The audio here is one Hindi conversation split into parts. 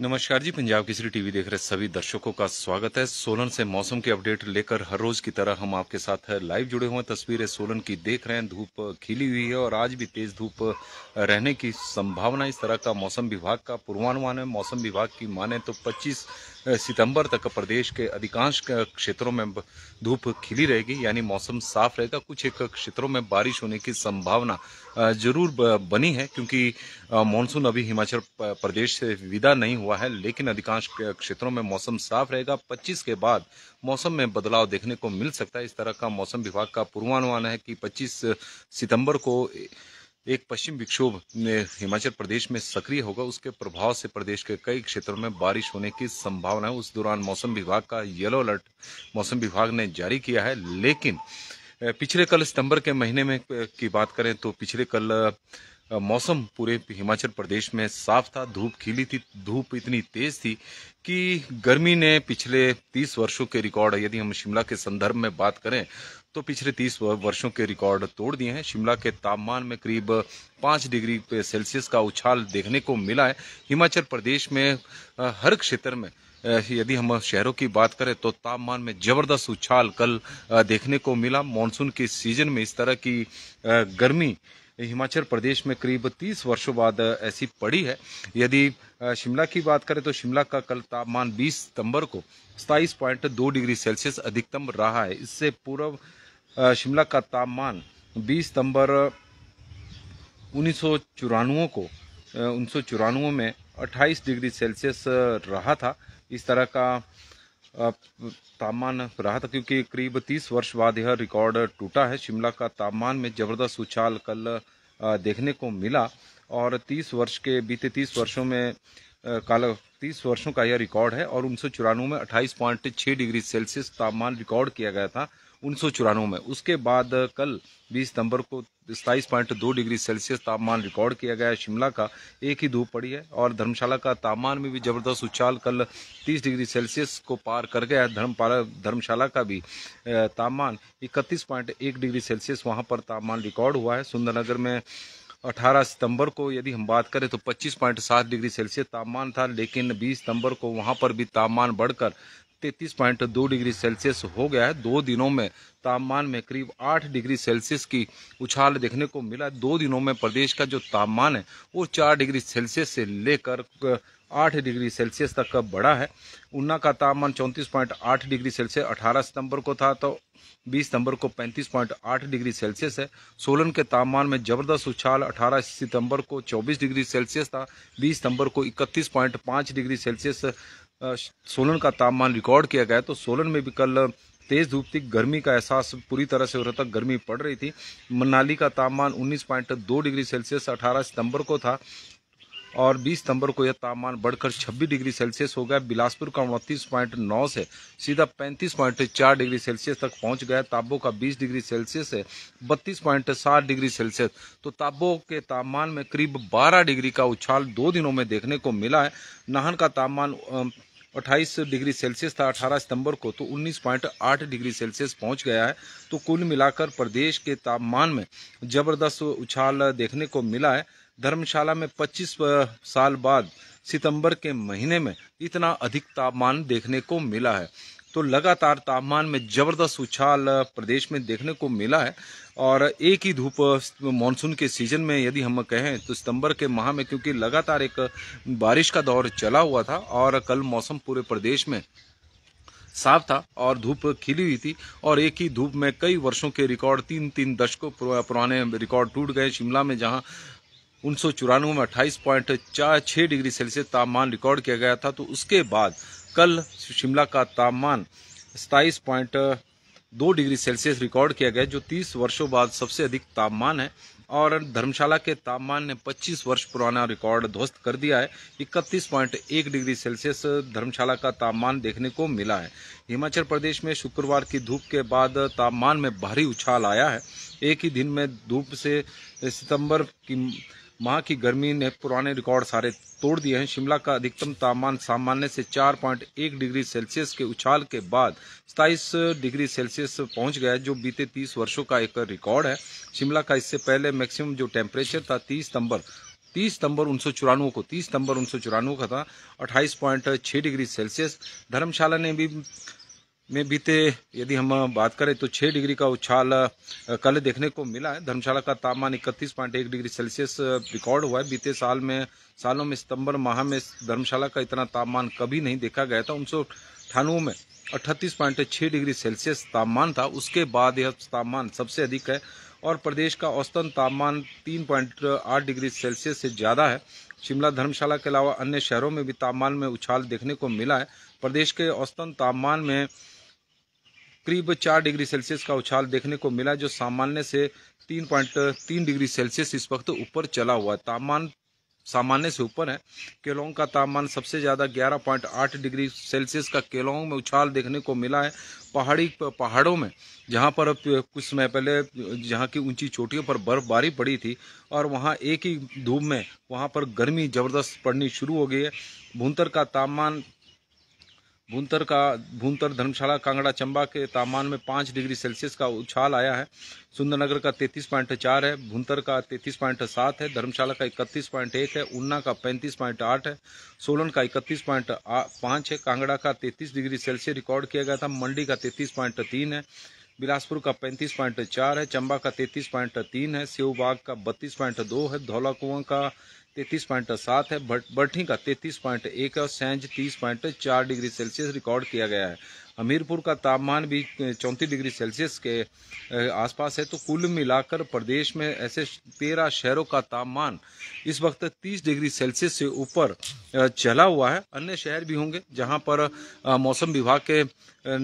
नमस्कार जी पंजाब केसरी टीवी देख रहे सभी दर्शकों का स्वागत है सोलन से मौसम की अपडेट लेकर हर रोज की तरह हम आपके साथ लाइव जुड़े हुए तस्वीरें सोलन की देख रहे हैं धूप खिली हुई है और आज भी तेज धूप रहने की संभावना इस तरह का मौसम विभाग का पूर्वानुमान है मौसम विभाग की माने तो 25 सितंबर तक प्रदेश के अधिकांश क्षेत्रों में धूप खिली रहेगी यानी मौसम साफ रहेगा कुछ एक क्षेत्रों में बारिश होने की संभावना ज़रूर बनी है क्योंकि मानसून अभी हिमाचल प्रदेश से विदा नहीं हुआ है लेकिन अधिकांश क्षेत्रों में मौसम साफ रहेगा 25 के बाद मौसम में बदलाव देखने को मिल सकता है इस तरह का मौसम विभाग का पूर्वानुमान है कि 25 सितंबर को एक पश्चिम विक्षोभ हिमाचल प्रदेश में सक्रिय होगा उसके प्रभाव से प्रदेश के कई क्षेत्रों में बारिश होने की संभावना है उस दौरान मौसम विभाग का येलो अलर्ट मौसम विभाग ने जारी किया है लेकिन पिछले कल सितंबर के महीने में की बात करें तो पिछले कल मौसम पूरे हिमाचल प्रदेश में साफ था धूप खिली थी धूप इतनी तेज थी कि गर्मी ने पिछले तीस वर्षों के रिकॉर्ड यदि हम शिमला के संदर्भ में बात करें तो पिछले तीस वर्षों के रिकॉर्ड तोड़ दिए हैं शिमला के तापमान में करीब पांच डिग्री सेल्सियस का उछाल देखने को मिला है हिमाचल प्रदेश में हर क्षेत्र में यदि हम शहरों की बात करें तो तापमान में ज़बरदस्त उछाल कल देखने को मिला मानसून के सीजन में इस तरह की गर्मी हिमाचल प्रदेश में करीब 30 वर्षों बाद ऐसी पड़ी है यदि शिमला की बात करें तो शिमला का कल तापमान 20 सितंबर को सताईस पॉइंट दो डिग्री सेल्सियस अधिकतम रहा है इससे पूर्व शिमला का तापमान 20 सितंबर उन्नीस को उन्नीस में 28 डिग्री सेल्सियस रहा था इस तरह का तापमान रहा था क्योंकि करीब तीस वर्ष बाद यह रिकॉर्ड टूटा है शिमला का तापमान में ज़बरदस्त उछाल कल देखने को मिला और तीस वर्ष के बीते तीस वर्षों में काल तीस वर्षों का यह रिकॉर्ड है और उन्नीस सौ चौरानवे में अट्ठाईस पॉइंट छः डिग्री सेल्सियस तापमान रिकॉर्ड किया गया था उन्नीस में उसके बाद कल 20 सितंबर को सताईस पॉइंट दो डिग्री सेल्सियस तापमान रिकॉर्ड किया गया है शिमला का एक ही धूप पड़ी है और धर्मशाला का तापमान में भी जबरदस्त उछाल कल 30 डिग्री सेल्सियस को पार कर गया है धर्म धर्मशाला का भी तापमान इकतीस पॉइंट एक डिग्री सेल्सियस वहाँ पर तापमान रिकॉर्ड हुआ है सुंदरनगर में 18 सितंबर को यदि हम बात करें तो 25.7 डिग्री सेल्सियस तापमान था लेकिन 20 सितंबर को वहां पर भी तापमान बढ़कर तैतीस पॉइंट दो डिग्री सेल्सियस हो गया है दो दिनों में तापमान में करीब आठ डिग्री सेल्सियस की उछाल देखने को मिला दो दिनों में प्रदेश का जो तापमान है वो चार डिग्री सेल्सियस से लेकर आठ डिग्री सेल्सियस तक का बढ़ा है ऊना का तापमान चौंतीस पॉइंट आठ डिग्री सेल्सियस अठारह सितंबर को था तो बीस सितंबर को पैंतीस पॉइंट आठ डिग्री सेल्सियस है सोलन के तापमान में जबरदस्त उछाल अठारह सितंबर को चौबीस डिग्री सेल्सियस था बीस सितंबर को इकतीस पॉइंट पाँच डिग्री सेल्सियस सोलन का तापमान रिकॉर्ड किया गया तो सोलन में भी कल तेज़ धूप थी गर्मी का एहसास पूरी तरह से हो रहा था गर्मी पड़ रही थी मनाली का तापमान 19.2 डिग्री सेल्सियस 18 सितंबर को था और 20 सितंबर को यह तापमान बढ़कर 26 डिग्री सेल्सियस हो गया बिलासपुर का उनतीस पॉइंट नौ से सीधा पैंतीस पॉइंट चार डिग्री सेल्सियस तक पहुंच गया ताबो का 20 डिग्री सेल्सियस है बत्तीस पॉइंट सात डिग्री सेल्सियस तो ताबो के तापमान में करीब 12 डिग्री का उछाल दो दिनों में देखने को मिला है नाहन का तापमान अट्ठाईस डिग्री सेल्सियस था 18 सितंबर को तो 19.8 डिग्री सेल्सियस पहुंच गया है तो कुल मिलाकर प्रदेश के तापमान में जबरदस्त उछाल देखने को मिला है धर्मशाला में 25 साल बाद सितंबर के महीने में इतना अधिक तापमान देखने को मिला है तो लगातार तापमान में जबरदस्त उछाल प्रदेश में देखने को मिला है और एक ही धूप मानसून के सीजन में यदि हम कहें तो सितंबर के माह में क्योंकि लगातार एक बारिश का दौर चला हुआ था और कल मौसम पूरे प्रदेश में साफ था और धूप खिली हुई थी और एक ही धूप में कई वर्षों के रिकॉर्ड तीन तीन दशकों पुराने रिकॉर्ड टूट गए शिमला में जहां उन्नीस सौ चौरानवे में अट्ठाईस पॉइंट चार छः डिग्री सेल्सियस तापमान रिकॉर्ड किया गया था तो उसके बाद कल शिमला का तापमान सताईस पॉइंट दो डिग्री सेल्सियस रिकॉर्ड किया गया जो तीस वर्षों बाद सबसे अधिक तापमान है और धर्मशाला के तापमान ने 25 वर्ष पुराना रिकॉर्ड ध्वस्त कर दिया है 31.1 डिग्री सेल्सियस धर्मशाला का तापमान देखने को मिला है हिमाचल प्रदेश में शुक्रवार की धूप के बाद तापमान में भारी उछाल आया है एक ही दिन में धूप से सितंबर की माह की गर्मी ने पुराने रिकॉर्ड सारे तोड़ दिए हैं शिमला का अधिकतम तापमान सामान्य से 4.1 डिग्री सेल्सियस के उछाल के बाद सताईस डिग्री सेल्सियस पहुंच गया जो बीते 30 वर्षों का एक रिकॉर्ड है शिमला का इससे पहले मैक्सिमम जो टेम्परेचर था 30 सितंबर 30 सितंबर उन को 30 सितंबर चौरानवे का था 28.6 डिग्री सेल्सियस धर्मशाला ने भी में बीते यदि हम बात करें तो छः डिग्री का उछाल कल देखने को मिला है धर्मशाला का तापमान इकतीस पॉइंट एक डिग्री सेल्सियस रिकॉर्ड हुआ है बीते साल में सालों में सितंबर माह में धर्मशाला का इतना तापमान कभी नहीं देखा गया था उन में अट्ठतीस पॉइंट छः डिग्री सेल्सियस तापमान था उसके बाद यह तापमान सबसे अधिक है और प्रदेश का औसतन तापमान तीन पॉइंट आठ डिग्री सेल्सियस से ज़्यादा है शिमला धर्मशाला के अलावा अन्य शहरों में भी तापमान में उछाल देखने को मिला है प्रदेश के औसतन तापमान में करीब चार डिग्री सेल्सियस का उछाल देखने को मिला जो सामान्य से तीन पॉइंट तीन डिग्री सेल्सियस इस वक्त ऊपर चला हुआ है तापमान सामान्य से ऊपर है केलोंग का तापमान सबसे ज़्यादा 11.8 डिग्री सेल्सियस का केलोंग में उछाल देखने को मिला है पहाड़ी पहाड़ों में जहाँ पर कुछ समय पहले जहाँ की ऊंची चोटियों पर बर्फबारी पड़ी थी और वहाँ एक ही धूप में वहाँ पर गर्मी ज़बरदस्त पड़नी शुरू हो गई है भूंतर का तापमान भूंतर का भूंतर धर्मशाला कांगड़ा चंबा के तापमान में पाँच डिग्री सेल्सियस का उछाल आया है सुंदरनगर का तैंतीस पॉइंट चार है भूंतर का तैंतीस पॉइंट सात है धर्मशाला का इकतीस पॉइंट एक है ऊना का पैंतीस पॉइंट आठ है सोलन का इकतीस पॉइंट पाँच है कांगड़ा का तैंतीस डिग्री सेल्सियस रिकॉर्ड किया गया था मंडी का तैंतीस पॉइंट तीन है बिलासपुर का पैंतीस पॉइंट चार है चंबा का तैंतीस पॉइंट तीन है सेवबाग का बत्तीस पॉइंट दो है धौलाकुआ का तैतीस पॉइंट सात है बर्ठी का तैतीस पॉइंट एक है और सैंज तीस पॉइंट चार डिग्री सेल्सियस रिकॉर्ड किया गया है हमीरपुर का तापमान भी चौंतीस डिग्री सेल्सियस के आसपास है तो कुल मिलाकर प्रदेश में ऐसे तेरह शहरों का तापमान इस वक्त तीस डिग्री सेल्सियस से ऊपर चला हुआ है अन्य शहर भी होंगे जहाँ पर मौसम विभाग के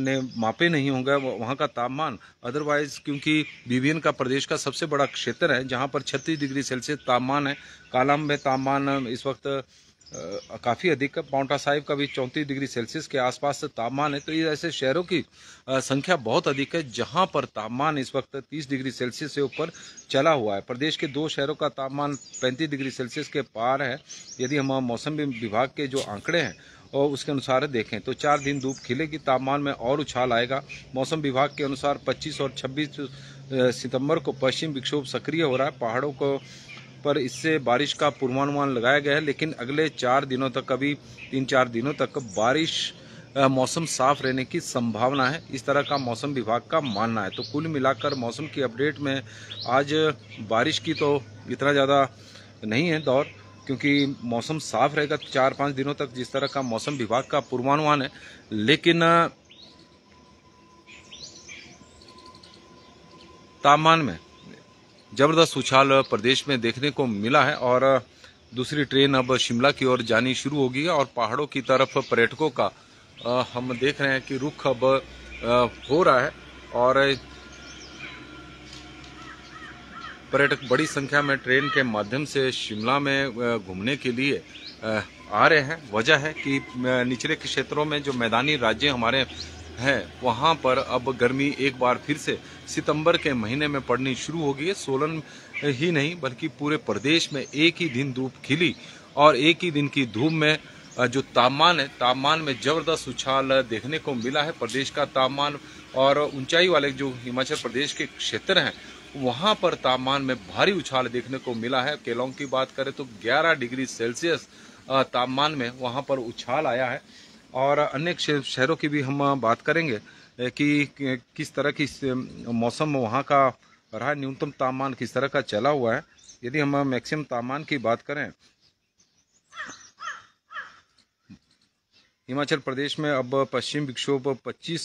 ने मापे नहीं होंगे वहाँ का तापमान अदरवाइज क्योंकि बीबीएन का प्रदेश का सबसे बड़ा क्षेत्र है जहाँ पर छत्तीस डिग्री सेल्सियस तापमान है कालाम में तापमान इस वक्त काफ़ी अधिक पाउंटा साहिब का भी चौंतीस डिग्री सेल्सियस के आसपास तापमान है तो ये ऐसे शहरों की संख्या बहुत अधिक है जहां पर तापमान इस वक्त 30 डिग्री सेल्सियस से ऊपर चला हुआ है प्रदेश के दो शहरों का तापमान 35 डिग्री सेल्सियस के पार है यदि हम मौसम विभाग के जो आंकड़े हैं और उसके अनुसार देखें तो चार दिन धूप खिलेगी तापमान में और उछाल आएगा मौसम विभाग के अनुसार पच्चीस और छब्बीस सितंबर को पश्चिम विक्षोभ सक्रिय हो रहा है पहाड़ों को पर इससे बारिश का पूर्वानुमान लगाया गया है लेकिन अगले चार दिनों तक अभी तीन चार दिनों तक बारिश मौसम साफ रहने की संभावना है इस तरह का मौसम विभाग का मानना है तो कुल मिलाकर मौसम की अपडेट में आज बारिश की तो इतना ज़्यादा नहीं है दौर क्योंकि मौसम साफ रहेगा चार पाँच दिनों तक जिस तरह का मौसम विभाग का पूर्वानुमान है लेकिन तापमान में ज़बरदस्त उछाल प्रदेश में देखने को मिला है और दूसरी ट्रेन अब शिमला की ओर जानी शुरू होगी और पहाड़ों की तरफ पर्यटकों का हम देख रहे हैं कि रुख अब हो रहा है और पर्यटक बड़ी संख्या में ट्रेन के माध्यम से शिमला में घूमने के लिए आ रहे हैं वजह है कि निचले क्षेत्रों में जो मैदानी राज्य हमारे है वहाँ पर अब गर्मी एक बार फिर से सितंबर के महीने में पड़नी शुरू हो गई है सोलन ही नहीं बल्कि पूरे प्रदेश में एक ही दिन धूप खिली और एक ही दिन की धूप में जो तापमान है तापमान में ज़बरदस्त उछाल देखने को मिला है प्रदेश का तापमान और ऊंचाई वाले जो हिमाचल प्रदेश के क्षेत्र हैं वहाँ पर तापमान में भारी उछाल देखने को मिला है केलोंग की बात करें तो 11 डिग्री सेल्सियस तापमान में वहाँ पर उछाल आया है और अन्य शहरों की भी हम बात करेंगे कि किस तरह की मौसम वहाँ का रहा न्यूनतम तापमान किस तरह का चला हुआ है यदि हम मैक्सिमम तापमान की बात करें हिमाचल प्रदेश में अब पश्चिम विक्षोभ 25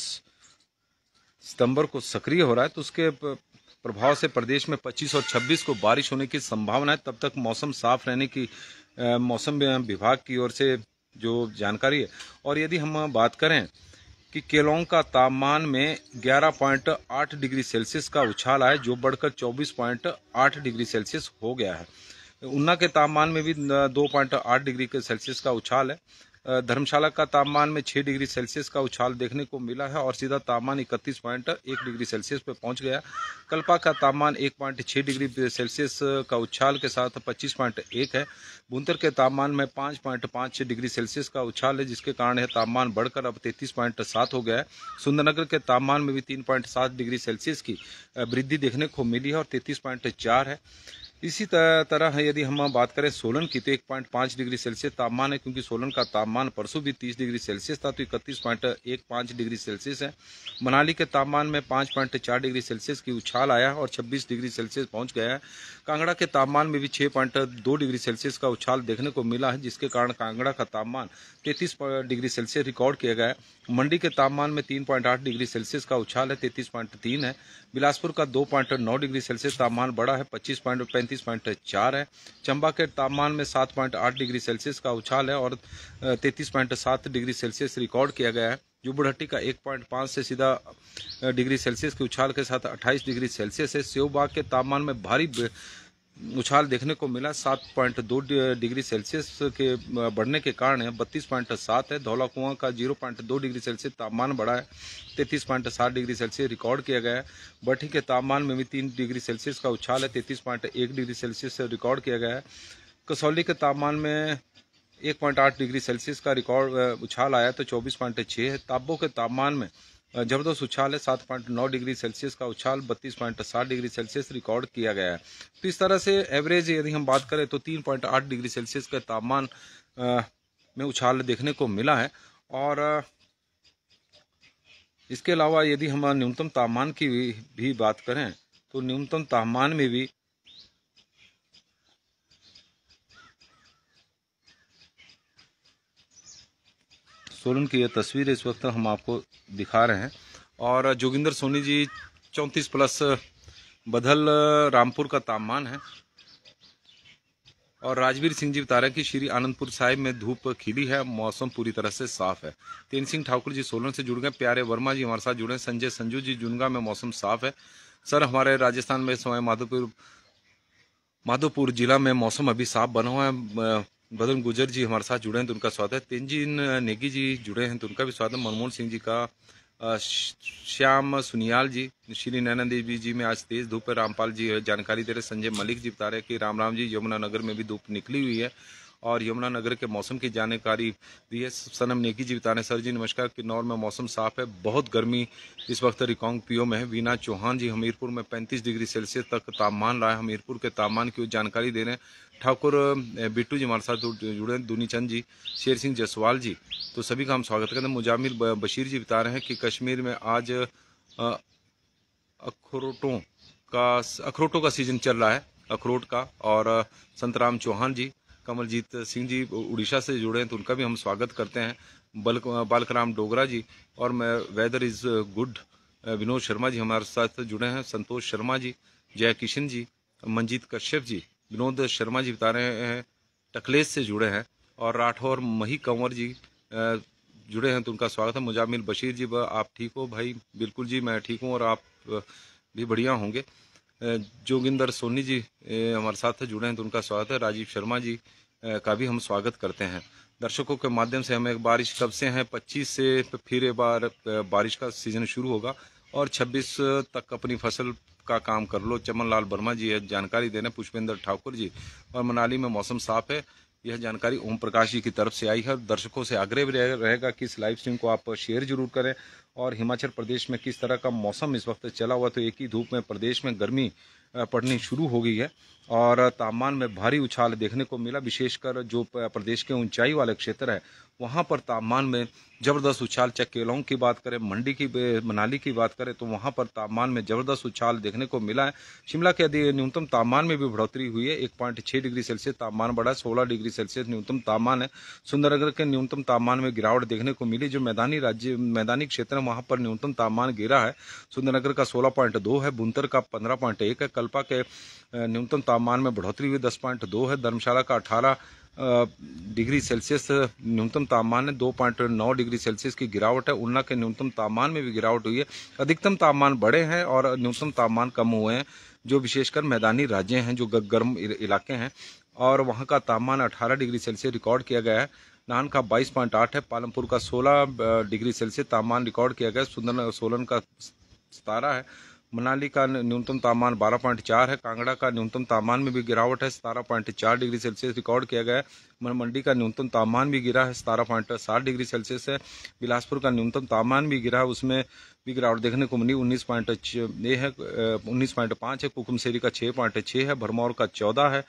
सितंबर को सक्रिय हो रहा है तो उसके प्रभाव से प्रदेश में 25 और 26 को बारिश होने की संभावना है तब तक मौसम साफ रहने की मौसम विभाग की ओर से जो जानकारी है और यदि हम बात करें कि केलोंग का तापमान में 11.8 डिग्री सेल्सियस का उछाल आया जो बढ़कर 24.8 डिग्री सेल्सियस हो गया है ऊना के तापमान में भी 2.8 डिग्री के सेल्सियस का उछाल है धर्मशाला का तापमान में 6 डिग्री सेल्सियस का उछाल देखने को मिला है और सीधा तापमान इकतीस पॉइंट एक डिग्री सेल्सियस पर पहुंच गया कल्पा का तापमान एक पॉइंट छः डिग्री सेल्सियस का उछाल के साथ पच्चीस पॉइंट एक है बुंतर के तापमान में पाँच पॉइंट पाँच डिग्री सेल्सियस का उछाल है जिसके कारण यह तापमान बढ़कर अब तैंतीस सात हो गया है सुंदरनगर के तापमान में भी तीन सात डिग्री सेल्सियस की वृद्धि देखने को मिली है और तैंतीस चार है इसी तरह यदि हम बात करें सोलन की तो एक पॉइंट पाँच डिग्री सेल्सियस तापमान है क्योंकि सोलन का तापमान परसों भी तीस डिग्री सेल्सियस था तो इकतीस पॉइंट एक पाँच डिग्री सेल्सियस है मनाली के तापमान में पाँच पॉइंट चार डिग्री सेल्सियस की उछाल आया और छब्बीस डिग्री सेल्सियस पहुंच गया है कांगड़ा के तापमान में भी छः पॉइंट दो डिग्री सेल्सियस का उछाल देखने को मिला है जिसके कारण कांगड़ा का तापमान तैंतीस डिग्री सेल्सियस रिकॉर्ड किया गया है मंडी के तापमान में तीन पॉइंट आठ डिग्री सेल्सियस का उछाल है तैतीस पॉइंट तीन है बिलासपुर का दो पॉइंट नौ डिग्री सेल्सियस तापमान बढ़ा है पच्चीस पॉइंट पैंतीस पॉइंट चार है चंबा के तापमान में सात पॉइंट आठ डिग्री सेल्सियस का उछाल है और तैतीस पॉइंट सात डिग्री सेल्सियस रिकॉर्ड किया गया है जुबड़हट्टी का एक पॉइंट पाँच से सीधा डिग्री सेल्सियस के उछाल के साथ अट्ठाईस डिग्री सेल्सियस है सेवबाग के तापमान में भारी उछाल देखने को मिला सात पॉइंट दो डिग्री सेल्सियस के बढ़ने के कारण है बत्तीस पॉइंट सात है धौला कुआं का जीरो पॉइंट दो डिग्री सेल्सियस तापमान बढ़ा है तैतीस पॉइंट सात डिग्री सेल्सियस रिकॉर्ड किया गया है बठी के तापमान में भी तीन डिग्री सेल्सियस का उछाल है तैतीस पॉइंट एक डिग्री सेल्सियस रिकॉर्ड किया गया है कसौली के तापमान में एक पॉइंट आठ डिग्री सेल्सियस का रिकॉर्ड उछाल आया तो चौबीस है ताबो के तापमान में जबरदस्त उछाल है सात पॉइंट नौ डिग्री सेल्सियस का उछाल बत्तीस पॉइंट सात डिग्री सेल्सियस रिकॉर्ड किया गया है तो इस तरह से एवरेज यदि हम बात करें तो तीन पॉइंट आठ डिग्री सेल्सियस का तापमान में उछाल देखने को मिला है और इसके अलावा यदि हम न्यूनतम तापमान की भी, भी बात करें तो न्यूनतम तापमान में भी सोलन की यह तस्वीर इस वक्त हम आपको दिखा रहे हैं और जोगिंदर सोनी जी चौंतीस प्लस बदल रामपुर का तापमान है और राजवीर सिंह जी बता रहे हैं कि श्री आनंदपुर साहिब में धूप खिली है मौसम पूरी तरह से साफ है तेन सिंह ठाकुर जी सोलन से जुड़ गए प्यारे वर्मा जी हमारे साथ जुड़े हैं संजय संजू जी जुनगा में मौसम साफ है सर हमारे राजस्थान में समय माधोपुर माधोपुर जिला में मौसम अभी साफ बना हुआ है बदन गुजर जी हमारे साथ जुड़े हैं तो उनका स्वागत है तेंजिन नेगी जी जुड़े हैं तो उनका भी स्वागत है मनमोहन सिंह जी का श्याम सुनियाल जी श्री नैना देवी जी में आज तेज धूप है रामपाल जी जानकारी दे रहे संजय मलिक जी बता रहे कि राम राम जी यमुना नगर में भी धूप निकली हुई है और यमुनानगर के मौसम की जानकारी दी है सनम नेकी जी बिताने सर जी नमस्कार किन्नौर में मौसम साफ है बहुत गर्मी इस वक्त रिकॉन्ग पीओ में है वीना चौहान जी हमीरपुर में पैंतीस डिग्री सेल्सियस तक तापमान रहा है हमीरपुर के तापमान की जानकारी दे रहे हैं ठाकुर बिट्टू जी हमारे साथ जुड़े हैं दुनीचंद जी शेर सिंह जसवाल जी तो सभी का हम स्वागत करते हैं मुजामिल बशीर जी बता रहे हैं कि कश्मीर में आज अखरोटों का अखरोटों का सीजन चल रहा है अखरोट का और संतराम चौहान जी कमलजीत सिंह जी उड़ीसा से जुड़े हैं तो उनका भी हम स्वागत करते हैं बल बालकराम डोगरा जी और मैं weather is good Vinod Sharma ji हमारे साथ जुड़े हैं संतोष शर्मा जी जय किशन जी मंजीत कश्यप जी विनोद शर्मा जी बता रहे हैं टकलेस से जुड़े हैं और राठौर मही कंवर जी जुड़े हैं तो उनका स्वागत है मुजामिल बशीर जी आप ठीक हो भाई बिल्कुल जी मैं ठीक हूँ और आप भी बढ़िया होंगे जोगिंदर सोनी जी हमारे साथ जुड़े हैं तो उनका स्वागत है राजीव शर्मा जी का भी हम स्वागत करते हैं दर्शकों के माध्यम से हमें बारिश कब से है पच्चीस से फिर एक बार बारिश का सीजन शुरू होगा और छब्बीस तक अपनी फसल का काम कर लो चमन लाल वर्मा जी यह जानकारी देने पुष्पेंद्र ठाकुर जी और मनाली में मौसम साफ है यह जानकारी ओम प्रकाश जी की तरफ से आई है दर्शकों से आग्रह भी रहेगा कि इस लाइव स्ट्रीम को आप शेयर जरूर करें और हिमाचल प्रदेश में किस तरह का मौसम इस वक्त चला हुआ तो एक ही धूप में प्रदेश में गर्मी पड़नी शुरू हो गई है और तापमान में भारी उछाल देखने को मिला विशेषकर जो प्रदेश के ऊंचाई वाले क्षेत्र है वहाँ पर तापमान में ज़बरदस्त उछाल चाहे केलोंग की बात करें मंडी की मनाली की बात करें तो वहाँ पर तापमान में ज़बरदस्त उछाल देखने को मिला है शिमला के अधिक न्यूनतम तापमान में भी बढ़ोतरी हुई है एक पॉइंट छः डिग्री सेल्सियस तापमान बढ़ा है सोलह डिग्री सेल्सियस न्यूनतम तापमान है सुंदरनगर के न्यूनतम तापमान में गिरावट देखने को मिली जो मैदानी राज्य मैदानी क्षेत्र है वहाँ पर न्यूनतम तापमान गिरा है सुंदरनगर का सोलह है बुंतर का पंद्रह है कल्पा के न्यूनतम तापमान में बढ़ोतरी हुई दस पॉइंट दो है धर्मशाला का अठारह डिग्री सेल्सियस न्यूनतम तापमान है दो पॉइंट नौ डिग्री सेल्सियस की गिरावट है उन्ना के न्यूनतम तापमान में भी गिरावट हुई है अधिकतम तापमान बढ़े हैं और न्यूनतम तापमान कम हुए हैं जो विशेषकर मैदानी राज्य हैं जो गर्म इलाके हैं और वहाँ का तापमान अठारह डिग्री सेल्सियस रिकॉर्ड किया गया है नाहन का 22.8 है पालमपुर का 16 डिग्री सेल्सियस तापमान रिकॉर्ड किया गया है सुंदर सोलन का सतारह है मनाली का न्यूनतम तापमान 12.4 है कांगड़ा का न्यूनतम तापमान में भी गिरावट है सतारह पॉइंट चार डिग्री सेल्सियस रिकॉर्ड किया गया है मंडी का न्यूनतम तापमान भी गिरा है सतारह पॉइंट सात डिग्री सेल्सियस है बिलासपुर का न्यूनतम तापमान भी गिरा है उसमें भी गिरावट देखने को मिली उन्नीस पॉइंट है उन्नीस पॉइंट पाँच है कुकुमसेरी का छः पॉइंट छः है भरमौर का चौदह है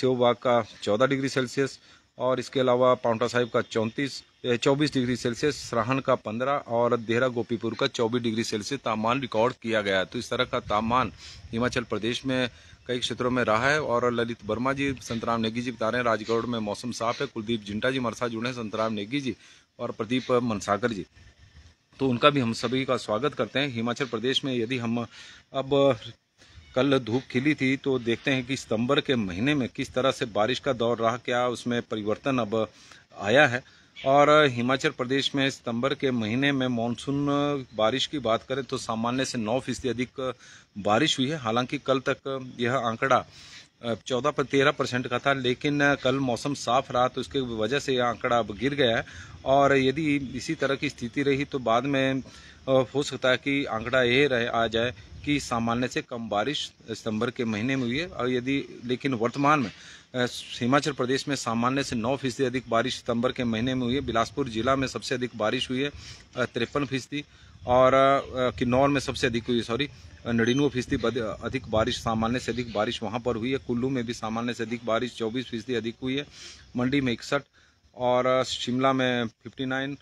सेवबाग का चौदह डिग्री सेल्सियस और इसके अलावा पाउंटा साहिब का चौंतीस चौबीस डिग्री सेल्सियस सराहन का पंद्रह और देहरा गोपीपुर का चौबीस डिग्री सेल्सियस तापमान रिकॉर्ड किया गया तो इस तरह का तापमान हिमाचल प्रदेश में कई क्षेत्रों में रहा है और ललित वर्मा जी संतराम नेगी जी बता रहे हैं राजगढ़ में मौसम साफ है कुलदीप जिंटा जी हमारे साथ जुड़े हैं संतराम नेगी जी और प्रदीप मनसागर जी तो उनका भी हम सभी का स्वागत करते हैं हिमाचल प्रदेश में यदि हम अब कल धूप खिली थी तो देखते हैं कि सितंबर के महीने में किस तरह से बारिश का दौर रहा क्या उसमें परिवर्तन अब आया है और हिमाचल प्रदेश में सितंबर के महीने में मानसून बारिश की बात करें तो सामान्य से नौ फीसदी अधिक बारिश हुई है हालांकि कल तक यह आंकड़ा चौदह पर तेरह परसेंट का था लेकिन कल मौसम साफ रहा तो इसके वजह से यह आंकड़ा अब गिर गया है और यदि इसी तरह की स्थिति रही तो बाद में हो सकता है कि आंकड़ा ये रहे आ जाए कि सामान्य से कम बारिश सितंबर के महीने में हुई है और यदि लेकिन वर्तमान में हिमाचल प्रदेश में सामान्य से नौ फीसदी अधिक बारिश सितंबर के महीने में हुई है बिलासपुर जिला में सबसे अधिक बारिश हुई है तिरपन फीसदी और किन्नौर में सबसे अधिक हुई है सॉरी नड़िनवे फीसदी अधिक बारिश सामान्य से अधिक बारिश वहाँ पर हुई है कुल्लू में भी सामान्य से अधिक बारिश चौबीस फीसदी अधिक हुई है मंडी में इकसठ और शिमला में फिफ्टी नाइन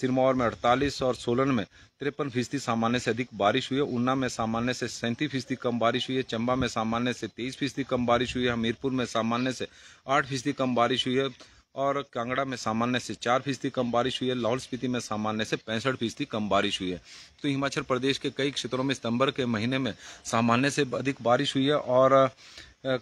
सिरमौर में अड़तालीस और सोलन में तिरपन फीसदी सामान्य से अधिक बारिश हुई है ऊना में सामान्य से सैंतीस फीसदी कम बारिश हुई है चंबा में सामान्य से तेईस फीसदी कम बारिश हुई है हमीरपुर में सामान्य से आठ फीसदी कम बारिश हुई है और कांगड़ा में सामान्य से चार फीसदी कम बारिश हुई है लाहौल स्पीति में सामान्य से पैंसठ फीसदी कम बारिश हुई है तो हिमाचल प्रदेश के कई क्षेत्रों में सितंबर के महीने में सामान्य से अधिक बारिश हुई है और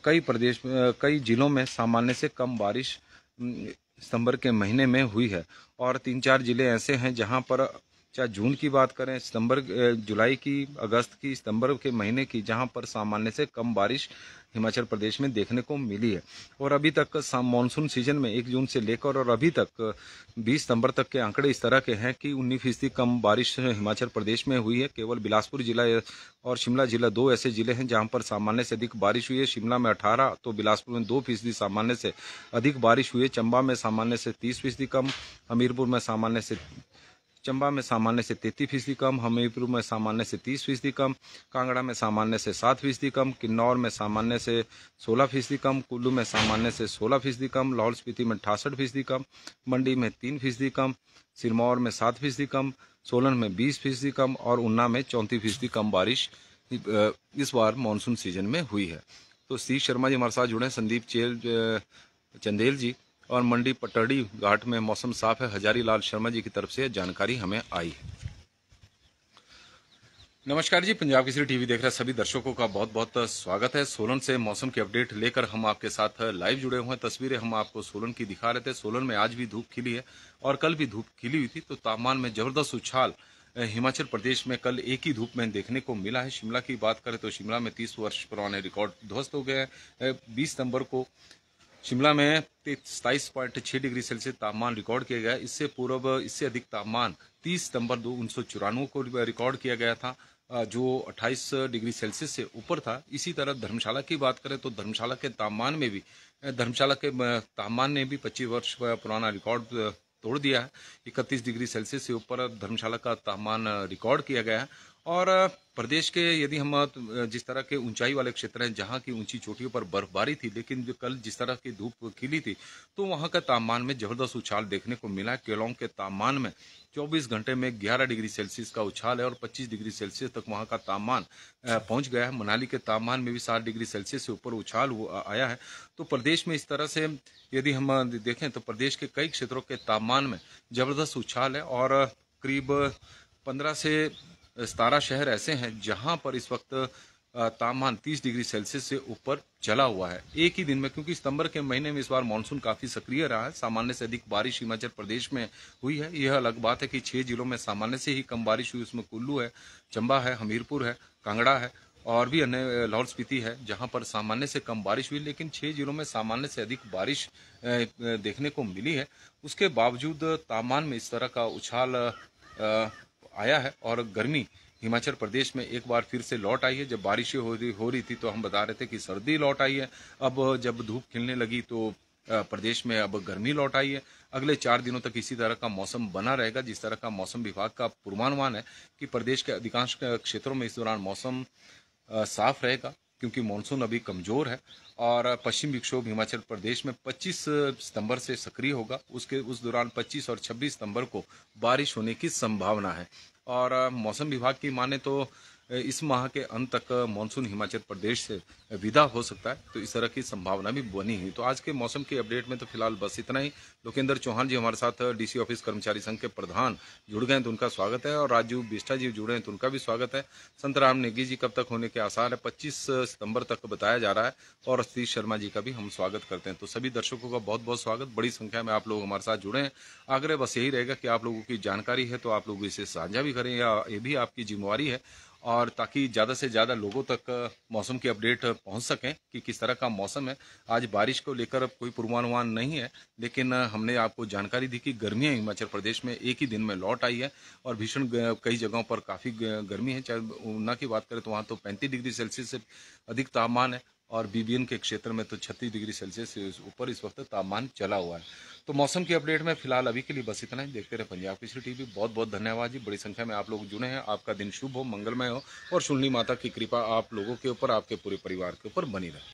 कई प्रदेश कई जिलों में सामान्य से कम बारिश सितंबर के महीने में हुई है और तीन चार जिले ऐसे हैं जहाँ पर चाहे जून की बात करें सितंबर जुलाई की अगस्त की सितंबर के महीने की जहां पर सामान्य से कम बारिश हिमाचल प्रदेश में देखने को मिली है और अभी तक मानसून सीजन में एक जून से लेकर और अभी तक बीस सितंबर तक के आंकड़े इस तरह के हैं कि उन्नीस फीसदी कम बारिश हिमाचल प्रदेश में हुई है केवल बिलासपुर जिला और शिमला जिला दो ऐसे जिले हैं जहां पर सामान्य से अधिक बारिश हुई है शिमला में अठारह तो बिलासपुर में दो फीसदी सामान्य से अधिक बारिश हुई है चंबा में सामान्य से तीस फीसदी कम हमीरपुर में सामान्य से चंबा में सामान्य से तैतीस फीसदी कम हमीरपुर में सामान्य से तीस फीसदी कम कांगड़ा में सामान्य से सात फीसदी कम किन्नौर में सामान्य से सोलह फीसदी कम कुल्लू में सामान्य से सोलह फीसदी कम लाहौल स्पीति में अठासठ फीसदी कम मंडी में तीन फीसदी कम सिरमौर में सात फीसदी कम सोलन में बीस फीसदी कम और ऊना में चौंतीस फीसदी कम बारिश इस बार मानसून सीजन में हुई है तो सी शर्मा जी हमारे साथ जुड़े हैं संदीप चेल चंदेल जी और मंडी पटड़ी घाट में मौसम साफ है हजारी लाल शर्मा जी की तरफ से जानकारी हमें आई है नमस्कार जी पंजाब केसरी टीवी देख रहे सभी दर्शकों का बहुत बहुत स्वागत है सोलन से मौसम की अपडेट लेकर हम आपके साथ लाइव जुड़े हुए हैं तस्वीरें हम आपको सोलन की दिखा रहे थे सोलन में आज भी धूप खिली है और कल भी धूप खिली हुई थी तो तापमान में जबरदस्त उछाल हिमाचल प्रदेश में कल एक ही धूप में देखने को मिला है शिमला की बात करें तो शिमला में तीस वर्ष पुराने रिकॉर्ड ध्वस्त हो गए हैं बीस सितंबर को शिमला में सताईस पॉइंट छह डिग्री सेल्सियस तापमान रिकॉर्ड किया गया इससे पूर्व इससे अधिक तापमान 30 सितंबर दो उन्नीस को रिकॉर्ड किया गया था जो 28 डिग्री सेल्सियस से ऊपर था इसी तरह धर्मशाला की बात करें तो धर्मशाला के तापमान में भी धर्मशाला के तापमान ने भी पच्चीस वर्ष पुराना रिकॉर्ड तोड़ दिया है इकतीस डिग्री सेल्सियस से ऊपर धर्मशाला का तापमान रिकॉर्ड किया गया है और प्रदेश के यदि हम जिस तरह के ऊंचाई वाले क्षेत्र हैं जहाँ की ऊंची चोटियों पर बर्फबारी थी लेकिन जो कल जिस तरह की धूप खिली थी तो वहाँ का तापमान में जबरदस्त उछाल देखने को मिला केलोंग के तापमान में 24 घंटे में 11 डिग्री सेल्सियस का उछाल है और 25 डिग्री सेल्सियस तक वहाँ का तापमान पहुंच गया है मनाली के तापमान में भी सात डिग्री सेल्सियस से ऊपर उछाल आया है तो प्रदेश में इस तरह से यदि हम देखें तो प्रदेश के कई क्षेत्रों के तापमान में जबरदस्त उछाल है और करीब पंद्रह से सतारा शहर ऐसे हैं जहां पर इस वक्त तापमान 30 डिग्री सेल्सियस से ऊपर चला हुआ है एक ही दिन में क्योंकि सितंबर के महीने में इस बार मानसून काफी सक्रिय रहा है सामान्य से अधिक बारिश हिमाचल प्रदेश में हुई है यह अलग बात है कि छह जिलों में सामान्य से ही कम बारिश हुई उसमें कुल्लू है चंबा है हमीरपुर है कांगड़ा है और भी अन्य लाहौल स्पीति है जहां पर सामान्य से कम बारिश हुई लेकिन छह जिलों में सामान्य से अधिक बारिश देखने को मिली है उसके बावजूद तापमान में इस तरह का उछाल आया है और गर्मी हिमाचल प्रदेश में एक बार फिर से लौट आई है जब बारिश हो रही हो रही थी तो हम बता रहे थे कि सर्दी लौट आई है अब जब धूप खिलने लगी तो प्रदेश में अब गर्मी लौट आई है अगले चार दिनों तक इसी तरह का मौसम बना रहेगा जिस तरह का मौसम विभाग का पूर्वानुमान है कि प्रदेश के अधिकांश क्षेत्रों में इस दौरान मौसम साफ रहेगा क्योंकि मानसून अभी कमज़ोर है और पश्चिम विक्षोभ हिमाचल प्रदेश में 25 सितंबर से सक्रिय होगा उसके उस दौरान 25 और 26 सितंबर को बारिश होने की संभावना है और मौसम विभाग की माने तो इस माह के अंत तक मानसून हिमाचल प्रदेश से विदा हो सकता है तो इस तरह की संभावना भी बनी है तो आज के मौसम के अपडेट में तो फिलहाल बस इतना ही लोकेंद्र चौहान जी हमारे साथ डीसी ऑफिस कर्मचारी संघ के प्रधान जुड़ गए हैं तो उनका स्वागत है और राजू बिस्टा जी जुड़े हैं तो उनका भी स्वागत है संतराम नेगी जी कब तक होने के आसार है पच्चीस सितंबर तक बताया जा रहा है और अस्थित शर्मा जी का भी हम स्वागत करते हैं तो सभी दर्शकों का बहुत बहुत स्वागत बड़ी संख्या में आप लोग हमारे साथ जुड़े हैं आग्रह बस यही रहेगा कि आप लोगों की जानकारी है तो आप लोग इसे साझा भी करें या ये भी आपकी जिम्मेवारी है और ताकि ज़्यादा से ज़्यादा लोगों तक मौसम की अपडेट पहुंच सकें कि किस तरह का मौसम है आज बारिश को लेकर कोई पूर्वानुमान नहीं है लेकिन हमने आपको जानकारी दी कि गर्मियाँ हिमाचल प्रदेश में एक ही दिन में लौट आई है और भीषण कई जगहों पर काफ़ी गर्मी है चाहे ऊना की बात करें तो वहाँ तो पैंतीस डिग्री सेल्सियस से अधिक तापमान है और बीबीएन के क्षेत्र में तो 36 डिग्री सेल्सियस ऊपर इस वक्त तापमान चला हुआ है तो मौसम की अपडेट में फिलहाल अभी के लिए बस इतना ही देखते रहे पंजाब सी टीवी बहुत बहुत धन्यवाद जी बड़ी संख्या में आप लोग जुड़े हैं आपका दिन शुभ हो मंगलमय हो और शुनली माता की कृपा आप लोगों के ऊपर आपके पूरे परिवार के ऊपर बनी रहे